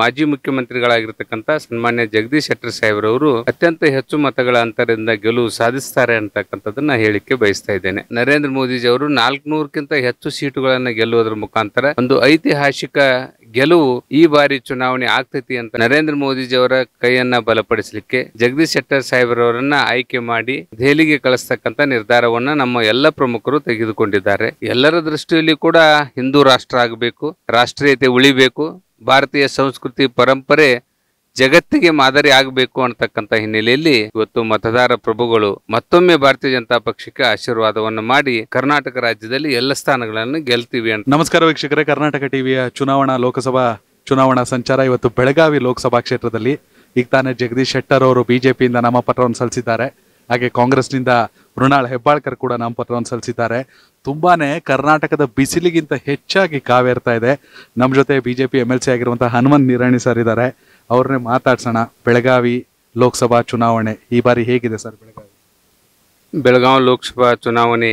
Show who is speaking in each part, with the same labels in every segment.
Speaker 1: ಮಾಜಿ ಮುಖ್ಯಮಂತ್ರಿಗಳಾಗಿರ್ತಕ್ಕಂಥ ಸನ್ಮಾನ್ಯ ಜಗದೀಶ್ ಶೆಟ್ಟರ್ ಸಾಹೇಬ್ರವರು ಅತ್ಯಂತ ಹೆಚ್ಚು ಮತಗಳ ಅಂತರದಿಂದ ಗೆಲುವು ಸಾಧಿಸ್ತಾರೆ ಅಂತಕ್ಕಂಥದ್ದನ್ನ ಹೇಳಿಕೆ ಬಯಸ್ತಾ ಇದ್ದೇನೆ ನರೇಂದ್ರ ಮೋದಿಜಿ ನಾಲ್ಕು ನಾಲ್ಕನೂರಕ್ಕಿಂತ ಹೆಚ್ಚು ಸೀಟುಗಳನ್ನ ಗೆಲ್ಲುವುದರ ಮುಖಾಂತರ ಒಂದು ಐತಿಹಾಸಿಕ ಗೆಲುವು ಈ ಬಾರಿ ಚುನಾವಣೆ ಆಗ್ತೈತಿ ಅಂತ ನರೇಂದ್ರ ಮೋದಿಜಿ ಅವರ ಕೈಯನ್ನ ಬಲಪಡಿಸಲಿಕ್ಕೆ ಜಗದೀಶ್ ಶೆಟ್ಟರ್ ಸಾಹೇಬ್ರವರನ್ನ ಆಯ್ಕೆ ಮಾಡಿ ದೆಹಲಿಗೆ ಕಳಿಸ್ತಕ್ಕಂತ ನಿರ್ಧಾರವನ್ನ ನಮ್ಮ ಎಲ್ಲ ಪ್ರಮುಖರು ತೆಗೆದುಕೊಂಡಿದ್ದಾರೆ ಎಲ್ಲರ ದೃಷ್ಟಿಯಲ್ಲಿ ಕೂಡ ಹಿಂದೂ ರಾಷ್ಟ್ರ ಆಗಬೇಕು ರಾಷ್ಟ್ರೀಯತೆ ಉಳಿಬೇಕು ಭಾರತೀಯ ಸಂಸ್ಕೃತಿ ಪರಂಪರೆ ಜಗತ್ತಿಗೆ ಮಾದರಿ ಆಗಬೇಕು ಅಂತಕ್ಕಂಥ ಹಿನ್ನೆಲೆಯಲ್ಲಿ ಇವತ್ತು ಮತದಾರ ಪ್ರಭುಗಳು ಮತ್ತೊಮ್ಮೆ ಭಾರತೀಯ ಜನತಾ ಪಕ್ಷಕ್ಕೆ ಆಶೀರ್ವಾದವನ್ನು ಮಾಡಿ ಕರ್ನಾಟಕ ರಾಜ್ಯದಲ್ಲಿ ಎಲ್ಲ ಸ್ಥಾನಗಳನ್ನು ಗೆಲ್ತೀವಿ ಅಂತ
Speaker 2: ನಮಸ್ಕಾರ ವೀಕ್ಷಕರೇ ಕರ್ನಾಟಕ ಟಿವಿಯ ಚುನಾವಣಾ ಲೋಕಸಭಾ ಚುನಾವಣಾ ಸಂಚಾರ ಇವತ್ತು ಬೆಳಗಾವಿ ಲೋಕಸಭಾ ಕ್ಷೇತ್ರದಲ್ಲಿ ಈಗ ತಾನೇ ಜಗದೀಶ್ ಶೆಟ್ಟರ್ ಅವರು ಬಿಜೆಪಿಯಿಂದ ನಾಮಪತ್ರವನ್ನು ಸಲ್ಲಿಸಿದ್ದಾರೆ ಹಾಗೆ ಕಾಂಗ್ರೆಸ್ನಿಂದ ಮೃಣಾಳ ಹೆಬ್ಬಾಳ್ಕರ್ ಕೂಡ ನಾಮಪತ್ರವನ್ನು ಸಲ್ಲಿಸಿದ್ದಾರೆ ತುಂಬಾನೇ ಕರ್ನಾಟಕದ ಬಿಸಿಲಿಗಿಂತ ಹೆಚ್ಚಾಗಿ ಕಾವೇರ್ತಾ ಇದೆ ನಮ್ಮ ಜೊತೆ B J P M L C ಆಗಿರುವಂಥ ಹನುಮಂತ್ ನಿರಾಣಿ ಸರ್ ಇದ್ದಾರೆ ಅವ್ರನ್ನೇ ಮಾತಾಡ್ಸೋಣ ಬೆಳಗಾವಿ ಲೋಕಸಭಾ ಚುನಾವಣೆ ಈ ಬಾರಿ ಹೇಗಿದೆ
Speaker 1: ಸರ್ ಬೆಳಗಾವಿ ಬೆಳಗಾವಿ ಲೋಕಸಭಾ ಚುನಾವಣೆ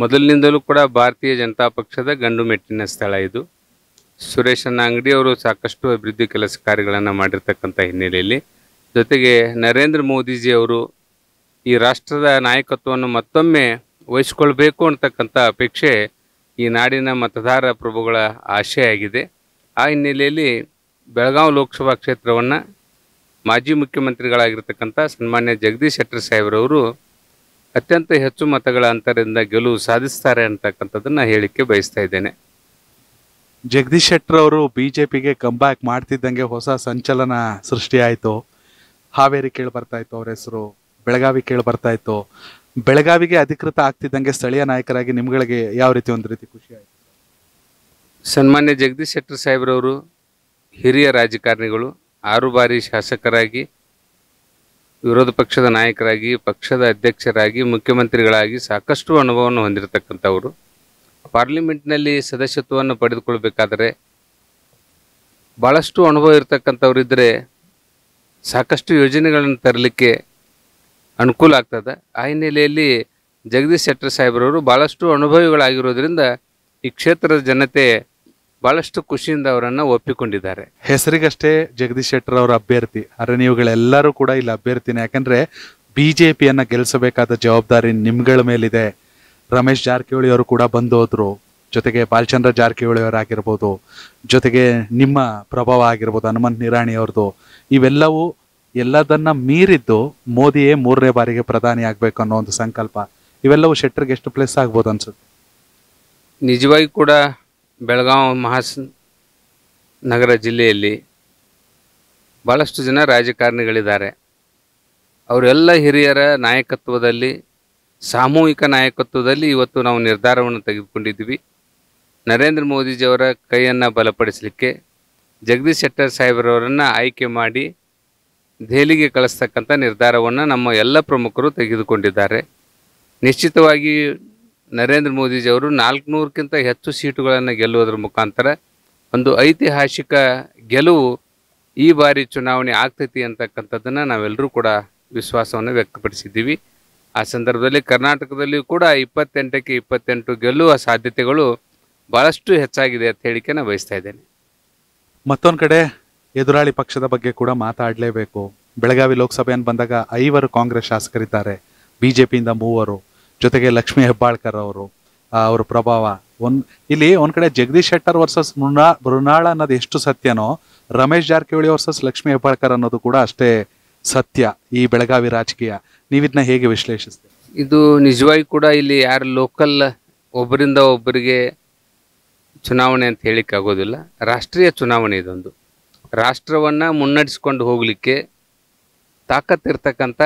Speaker 1: ಮೊದಲಿನಿಂದಲೂ ಕೂಡ ಭಾರತೀಯ ಜನತಾ ಪಕ್ಷದ ಗಂಡು ಮೆಟ್ಟಿನ ಸ್ಥಳ ಇದು ಸುರೇಶನ ಅಂಗಡಿ ಅವರು ಸಾಕಷ್ಟು ಅಭಿವೃದ್ಧಿ ಕೆಲಸ ಕಾರ್ಯಗಳನ್ನು ಮಾಡಿರ್ತಕ್ಕಂಥ ಹಿನ್ನೆಲೆಯಲ್ಲಿ ಜೊತೆಗೆ ನರೇಂದ್ರ ಮೋದಿಜಿ ಅವರು ಈ ರಾಷ್ಟ್ರದ ನಾಯಕತ್ವವನ್ನು ಮತ್ತೊಮ್ಮೆ ವಹಿಸ್ಕೊಳ್ಬೇಕು ಅಂತಕ್ಕಂಥ ಅಪೇಕ್ಷೆ ಈ ನಾಡಿನ ಮತದಾರ ಪ್ರಭುಗಳ ಆಶಯ ಆ ಹಿನ್ನೆಲೆಯಲ್ಲಿ ಬೆಳಗಾವಿ ಲೋಕಸಭಾ ಕ್ಷೇತ್ರವನ್ನು ಮಾಜಿ ಮುಖ್ಯಮಂತ್ರಿಗಳಾಗಿರ್ತಕ್ಕಂಥ ಸನ್ಮಾನ್ಯ ಜಗದೀಶ್ ಶೆಟ್ಟರ್ ಸಾಹೇಬ್ರವರು ಅತ್ಯಂತ ಹೆಚ್ಚು ಮತಗಳ ಅಂತರದಿಂದ ಗೆಲುವು ಸಾಧಿಸ್ತಾರೆ ಅಂತಕ್ಕಂಥದ್ದನ್ನು ಹೇಳಿಕೆ ಬಯಸ್ತಾ ಇದ್ದೇನೆ ಜಗದೀಶ್
Speaker 2: ಶೆಟ್ಟರ್ ಅವರು ಪಿಗೆ ಕಂಬ್ಯಾಕ್ ಮಾಡ್ತಿದ್ದಂಗೆ ಹೊಸ ಸಂಚಲನ ಸೃಷ್ಟಿಯಾಯಿತು ಹಾವೇರಿ ಕೇಳಿ ಬರ್ತಾ ಇತ್ತು ಅವ್ರ ಹೆಸರು ಬೆಳಗಾವಿ ಕೇಳಿ ಬರ್ತಾ ಇತ್ತು ಬೆಳಗಾವಿಗೆ ಅಧಿಕೃತ ಆಗ್ತಿದ್ದಂಗೆ ಸ್ಥಳೀಯ ನಾಯಕರಾಗಿ ನಿಮ್ಗಳಿಗೆ ಯಾವ ರೀತಿ ಒಂದು ರೀತಿ ಖುಷಿ ಆಯಿತು ಸನ್ಮಾನ್ಯ
Speaker 1: ಜಗದೀಶ್ ಶೆಟ್ಟರ್ ಸಾಹೇಬ್ರವರು ಹಿರಿಯ ರಾಜಕಾರಣಿಗಳು ಆರು ಬಾರಿ ಶಾಸಕರಾಗಿ ವಿರೋಧ ಪಕ್ಷದ ನಾಯಕರಾಗಿ ಪಕ್ಷದ ಅಧ್ಯಕ್ಷರಾಗಿ ಮುಖ್ಯಮಂತ್ರಿಗಳಾಗಿ ಸಾಕಷ್ಟು ಅನುಭವವನ್ನು ಹೊಂದಿರತಕ್ಕಂಥವರು ಪಾರ್ಲಿಮೆಂಟ್ನಲ್ಲಿ ಸದಸ್ಯತ್ವವನ್ನು ಪಡೆದುಕೊಳ್ಬೇಕಾದರೆ ಭಾಳಷ್ಟು ಅನುಭವ ಇರತಕ್ಕಂಥವರಿದ್ದರೆ ಸಾಕಷ್ಟು ಯೋಜನೆಗಳನ್ನು ತರಲಿಕ್ಕೆ ಅನುಕೂಲ ಆಗ್ತದೆ ಆ ಹಿನ್ನೆಲೆಯಲ್ಲಿ ಜಗದೀಶ್ ಶೆಟ್ಟರ್ ಸಾಹೇಬ್ರವರು ಭಾಳಷ್ಟು ಅನುಭವಿಗಳಾಗಿರೋದ್ರಿಂದ ಈ ಕ್ಷೇತ್ರದ ಜನತೆ ಬಹಳಷ್ಟು ಖುಷಿಯಿಂದ ಅವರನ್ನು ಒಪ್ಪಿಕೊಂಡಿದ್ದಾರೆ
Speaker 2: ಹೆಸರಿಗಷ್ಟೇ ಜಗದೀಶ್ ಶೆಟ್ಟರ್ ಅವರ ಅಭ್ಯರ್ಥಿ ಆದರೆ ನೀವುಗಳೆಲ್ಲರೂ ಕೂಡ ಇಲ್ಲಿ ಅಭ್ಯರ್ಥಿನೇ ಯಾಕಂದ್ರೆ ಪಿಯನ್ನು ಗೆಲ್ಲಿಸಬೇಕಾದ ಜವಾಬ್ದಾರಿ ನಿಮ್ಗಳ ಮೇಲಿದೆ ರಮೇಶ್ ಜಾರಕಿಹೊಳಿ ಅವರು ಕೂಡ ಬಂದು ಹೋದ್ರು ಜೊತೆಗೆ ಬಾಲಚಂದ್ರ ಜಾರಕಿಹೊಳಿ ಅವರಾಗಿರ್ಬೋದು ಜೊತೆಗೆ ನಿಮ್ಮ ಪ್ರಭಾವ ಆಗಿರ್ಬೋದು ಹನುಮಂತ್ ನಿರಾಣಿ ಅವ್ರದ್ದು ಇವೆಲ್ಲವೂ ಎಲ್ಲದನ್ನ ಮೀರಿದ್ದು ಮೋದಿಯೇ ಮೂರನೇ ಬಾರಿಗೆ ಪ್ರಧಾನಿ ಆಗ್ಬೇಕು ಅನ್ನೋ ಒಂದು ಸಂಕಲ್ಪ ಇವೆಲ್ಲವೂ ಶೆಟ್ಟರ್ಗೆ ಎಷ್ಟು ಪ್ಲೇಸ್ ಆಗ್ಬೋದು ಅನ್ಸುತ್ತೆ
Speaker 1: ನಿಜವಾಗಿ ಕೂಡ ಬೆಳಗಾವಿ ಮಹಾಸ್ ನಗರ ಜಿಲ್ಲೆಯಲ್ಲಿ ಭಾಳಷ್ಟು ಜನ ರಾಜಕಾರಣಿಗಳಿದ್ದಾರೆ ಅವರೆಲ್ಲ ಹಿರಿಯರ ನಾಯಕತ್ವದಲ್ಲಿ ಸಾಮೂಹಿಕ ನಾಯಕತ್ವದಲ್ಲಿ ಇವತ್ತು ನಾವು ನಿರ್ಧಾರವನ್ನು ತೆಗೆದುಕೊಂಡಿದ್ವಿ ನರೇಂದ್ರ ಮೋದಿಜಿಯವರ ಕೈಯನ್ನು ಬಲಪಡಿಸಲಿಕ್ಕೆ ಜಗದೀಶ್ ಶೆಟ್ಟರ್ ಸಾಹೇಬರವರನ್ನು ಆಯ್ಕೆ ಮಾಡಿ ದೆಹಲಿಗೆ ಕಳಿಸ್ತಕ್ಕಂಥ ನಿರ್ಧಾರವನ್ನು ನಮ್ಮ ಎಲ್ಲ ಪ್ರಮುಖರು ತೆಗೆದುಕೊಂಡಿದ್ದಾರೆ ನಿಶ್ಚಿತವಾಗಿ ನರೇಂದ್ರ ಮೋದಿಜಿಯವರು ನಾಲ್ಕುನೂರಕ್ಕಿಂತ ಹೆಚ್ಚು ಸೀಟುಗಳನ್ನು ಗೆಲ್ಲುವುದರ ಮುಖಾಂತರ ಒಂದು ಐತಿಹಾಸಿಕ ಗೆಲುವು ಈ ಬಾರಿ ಚುನಾವಣೆ ಆಗ್ತೈತಿ ಅಂತಕ್ಕಂಥದ್ದನ್ನು ನಾವೆಲ್ಲರೂ ಕೂಡ ವಿಶ್ವಾಸವನ್ನು ವ್ಯಕ್ತಪಡಿಸಿದ್ದೀವಿ ಆ ಸಂದರ್ಭದಲ್ಲಿ ಕರ್ನಾಟಕದಲ್ಲಿಯೂ ಕೂಡ ಇಪ್ಪತ್ತೆಂಟಕ್ಕೆ ಇಪ್ಪತ್ತೆಂಟು ಗೆಲ್ಲುವ ಸಾಧ್ಯತೆಗಳು ಭಾಳಷ್ಟು ಹೆಚ್ಚಾಗಿದೆ ಅಂತ ಹೇಳಿಕೆ ನಾನು ಬಯಸ್ತಾ ಇದ್ದೇನೆ
Speaker 2: ಮತ್ತೊಂದು ಕಡೆ ಎದುರಾಳಿ ಪಕ್ಷದ ಬಗ್ಗೆ ಕೂಡ ಮಾತಾಡಲೇಬೇಕು ಬೆಳಗಾವಿ ಲೋಕಸಭೆಯನ್ನು ಬಂದಾಗ ಐವರು ಕಾಂಗ್ರೆಸ್ ಶಾಸಕರಿದ್ದಾರೆ ಬಿಜೆಪಿಯಿಂದ ಮೂವರು ಜೊತೆಗೆ ಲಕ್ಷ್ಮೀ ಹೆಬ್ಬಾಳ್ಕರ್ ಅವರು ಅವರ ಪ್ರಭಾವ ಒಂದ್ ಇಲ್ಲಿ ಒಂದ್ ಕಡೆ ಜಗದೀಶ್ ಶೆಟ್ಟರ್ ವರ್ಸಸ್ ಮೃಣಾ ಮೃಣಾಳ ಅನ್ನೋದು ಎಷ್ಟು ಸತ್ಯನೋ ರಮೇಶ್ ಜಾರಕಿಹೊಳಿ ವರ್ಸಸ್ ಲಕ್ಷ್ಮೀ ಹೆಬ್ಬಾಳ್ಕರ್ ಅನ್ನೋದು ಕೂಡ ಅಷ್ಟೇ ಸತ್ಯ ಈ ಬೆಳಗಾವಿ ರಾಜಕೀಯ ನೀವಿದನ್ನ ಹೇಗೆ ವಿಶ್ಲೇಷಿಸ್ತೀರಿ
Speaker 1: ಇದು ನಿಜವಾಗಿ ಕೂಡ ಇಲ್ಲಿ ಯಾರು ಲೋಕಲ್ ಒಬ್ಬರಿಂದ ಒಬ್ಬರಿಗೆ ಚುನಾವಣೆ ಅಂತ ಹೇಳಿಕ್ಕಾಗೋದಿಲ್ಲ ರಾಷ್ಟ್ರೀಯ ಚುನಾವಣೆ ಇದೊಂದು ರಾಷ್ಟ್ರವನ್ನು ಮುನ್ನಡೆಸ್ಕೊಂಡು ಹೋಗಲಿಕ್ಕೆ ತಾಕತ್ತಿರ್ತಕ್ಕಂಥ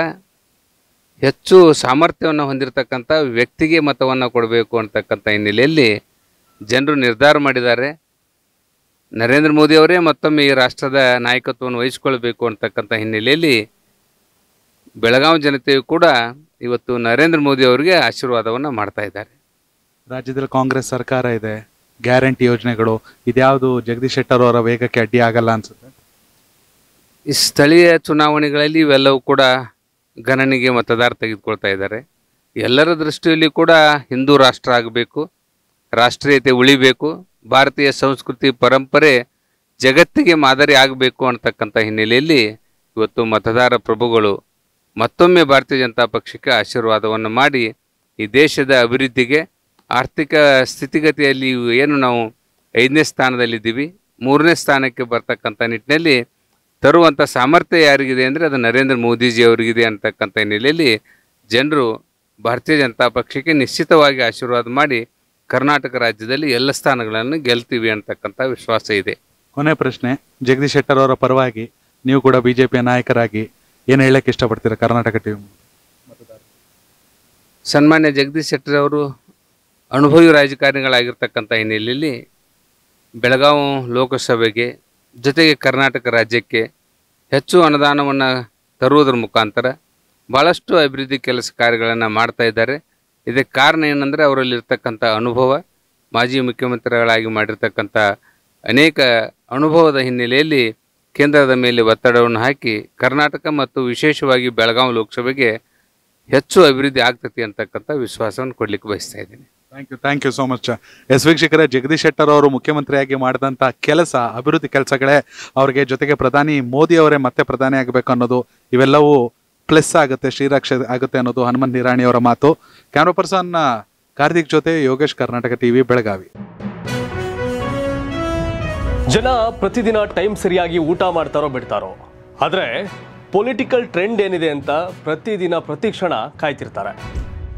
Speaker 1: ಹೆಚ್ಚು ಸಾಮರ್ಥ್ಯವನ್ನು ಹೊಂದಿರತಕ್ಕಂಥ ವ್ಯಕ್ತಿಗೆ ಮತವನ್ನು ಕೊಡಬೇಕು ಅಂತಕ್ಕಂಥ ಹಿನ್ನೆಲೆಯಲ್ಲಿ ಜನರು ನಿರ್ಧಾರ ಮಾಡಿದ್ದಾರೆ ನರೇಂದ್ರ ಮೋದಿಯವರೇ ಮತ್ತೊಮ್ಮೆ ಈ ರಾಷ್ಟ್ರದ ನಾಯಕತ್ವವನ್ನು ವಹಿಸಿಕೊಳ್ಬೇಕು ಅಂತಕ್ಕಂಥ ಹಿನ್ನೆಲೆಯಲ್ಲಿ ಬೆಳಗಾವಿ ಜನತೆಯು ಕೂಡ ಇವತ್ತು ನರೇಂದ್ರ ಮೋದಿ ಅವರಿಗೆ ಆಶೀರ್ವಾದವನ್ನು ಮಾಡ್ತಾ ಇದ್ದಾರೆ
Speaker 2: ರಾಜ್ಯದಲ್ಲಿ ಕಾಂಗ್ರೆಸ್ ಸರ್ಕಾರ ಇದೆ ಗ್ಯಾರಂಟಿ ಯೋಜನೆಗಳು ಇದ್ಯಾವುದು ಜಗದೀಶ್ ಶೆಟ್ಟರ್ ಅವರ ವೇಗಕ್ಕೆ ಅಡ್ಡಿ ಆಗಲ್ಲ ಅನ್ಸುತ್ತೆ
Speaker 1: ಈ ಸ್ಥಳೀಯ ಚುನಾವಣೆಗಳಲ್ಲಿ ಇವೆಲ್ಲವೂ ಕೂಡ ಗಣನೆಗೆ ಮತದಾರ ತೆಗೆದುಕೊಳ್ತಾ ಇದ್ದಾರೆ ಎಲ್ಲರ ದೃಷ್ಟಿಯಲ್ಲಿ ಕೂಡ ಹಿಂದೂ ರಾಷ್ಟ್ರ ಆಗಬೇಕು ರಾಷ್ಟ್ರೀಯತೆ ಉಳಿಬೇಕು ಭಾರತೀಯ ಸಂಸ್ಕೃತಿ ಪರಂಪರೆ ಜಗತ್ತಿಗೆ ಮಾದರಿ ಆಗಬೇಕು ಅನ್ನತಕ್ಕಂಥ ಹಿನ್ನೆಲೆಯಲ್ಲಿ ಇವತ್ತು ಮತದಾರ ಪ್ರಭುಗಳು ಮತ್ತೊಮ್ಮೆ ಭಾರತೀಯ ಜನತಾ ಪಕ್ಷಕ್ಕೆ ಆಶೀರ್ವಾದವನ್ನು ಮಾಡಿ ಈ ದೇಶದ ಅಭಿವೃದ್ಧಿಗೆ ಆರ್ಥಿಕ ಸ್ಥಿತಿಗತಿಯಲ್ಲಿ ಏನು ನಾವು ಐದನೇ ಸ್ಥಾನದಲ್ಲಿದ್ದೀವಿ ಮೂರನೇ ಸ್ಥಾನಕ್ಕೆ ಬರ್ತಕ್ಕಂಥ ನಿಟ್ಟಿನಲ್ಲಿ ತರುವಂಥ ಸಾಮರ್ಥ್ಯ ಯಾರಿಗಿದೆ ಅಂದರೆ ಅದು ನರೇಂದ್ರ ಮೋದಿಜಿ ಅವರಿಗಿದೆ ಅಂತಕ್ಕಂಥ ಹಿನ್ನೆಲೆಯಲ್ಲಿ ಜನರು ಭಾರತೀಯ ಜನತಾ ಪಕ್ಷಕ್ಕೆ ನಿಶ್ಚಿತವಾಗಿ ಆಶೀರ್ವಾದ ಮಾಡಿ ಕರ್ನಾಟಕ ರಾಜ್ಯದಲ್ಲಿ ಎಲ್ಲ ಸ್ಥಾನಗಳನ್ನು ಗೆಲ್ತೀವಿ ಅಂತಕ್ಕಂಥ ವಿಶ್ವಾಸ ಇದೆ
Speaker 2: ಕೊನೆ ಪ್ರಶ್ನೆ ಜಗದೀಶ್ ಶೆಟ್ಟರ್ ಅವರ ಪರವಾಗಿ ನೀವು ಕೂಡ ಪಿಯ ನಾಯಕರಾಗಿ ಏನು ಹೇಳಕ್ಕೆ ಇಷ್ಟಪಡ್ತೀರಾ ಕರ್ನಾಟಕ
Speaker 1: ಟಿವಿ ಸನ್ಮಾನ್ಯ ಜಗದೀಶ್ ಶೆಟ್ಟರ್ ಅವರು ಅನುಭವಿ ರಾಜಕಾರಣಿಗಳಾಗಿರ್ತಕ್ಕಂಥ ಹಿನ್ನೆಲೆಯಲ್ಲಿ ಬೆಳಗಾವಿ ಲೋಕಸಭೆಗೆ ಜೊತೆಗೆ ಕರ್ನಾಟಕ ರಾಜ್ಯಕ್ಕೆ ಹೆಚ್ಚು ಅನುದಾನವನ್ನು ತರುವುದರ ಮುಖಾಂತರ ಭಾಳಷ್ಟು ಅಭಿವೃದ್ಧಿ ಕೆಲಸ ಕಾರ್ಯಗಳನ್ನು ಮಾಡ್ತಾ ಇದ್ದಾರೆ ಇದಕ್ಕೆ ಕಾರಣ ಏನಂದರೆ ಅವರಲ್ಲಿರ್ತಕ್ಕಂಥ ಅನುಭವ ಮಾಜಿ ಮುಖ್ಯಮಂತ್ರಿಗಳಾಗಿ ಮಾಡಿರ್ತಕ್ಕಂಥ ಅನೇಕ ಅನುಭವದ ಹಿನ್ನೆಲೆಯಲ್ಲಿ ಕೇಂದ್ರದ ಮೇಲೆ ಒತ್ತಡವನ್ನು ಹಾಕಿ ಕರ್ನಾಟಕ ಮತ್ತು ವಿಶೇಷವಾಗಿ ಬೆಳಗಾವಿ ಲೋಕಸಭೆಗೆ ಹೆಚ್ಚು ಅಭಿವೃದ್ಧಿ ಆಗ್ತತಿ ಅಂತಕ್ಕಂಥ ವಿಶ್ವಾಸವನ್ನು ಕೊಡಲಿಕ್ಕೆ ಬಯಸ್ತಾ ಇದ್ದೀನಿ thank you thank
Speaker 2: you so much yes ವೀಕ್ಷಕರೇ ಜಗದೀಶ್ ಶೆಟ್ಟರ್ ಅವರು ಮುಖ್ಯಮಂತ್ರಿಯಾಗಿ ಮಾಡಿದಂಥ ಕೆಲಸ ಅಭಿವೃದ್ಧಿ ಕೆಲಸಗಳೇ ಅವರಿಗೆ ಜೊತೆಗೆ ಪ್ರಧಾನಿ ಮೋದಿ ಅವರೇ ಮತ್ತೆ ಪ್ರಧಾನಿ ಆಗಬೇಕು ಅನ್ನೋದು ಇವೆಲ್ಲವೂ ಪ್ಲಸ್ ಆಗುತ್ತೆ ಶ್ರೀರಕ್ಷ ಆಗುತ್ತೆ ಅನ್ನೋದು ಹನುಮಂತ್ ನಿರಾಣಿ ಅವರ ಮಾತು ಕ್ಯಾಮ್ರಾ ಪರ್ಸನ್ ಕಾರ್ತಿಕ್ ಜೊತೆ ಯೋಗೇಶ್ ಕರ್ನಾಟಕ ಟಿವಿ ಬೆಳಗಾವಿ
Speaker 1: ಜನ ಪ್ರತಿದಿನ ಟೈಮ್ ಸರಿಯಾಗಿ ಊಟ ಮಾಡ್ತಾರೋ ಬಿಡ್ತಾರೋ ಆದರೆ ಪೊಲಿಟಿಕಲ್ ಟ್ರೆಂಡ್ ಏನಿದೆ ಅಂತ ಪ್ರತಿದಿನ ಪ್ರತಿ ಕ್ಷಣ ಕಾಯ್ತಿರ್ತಾರೆ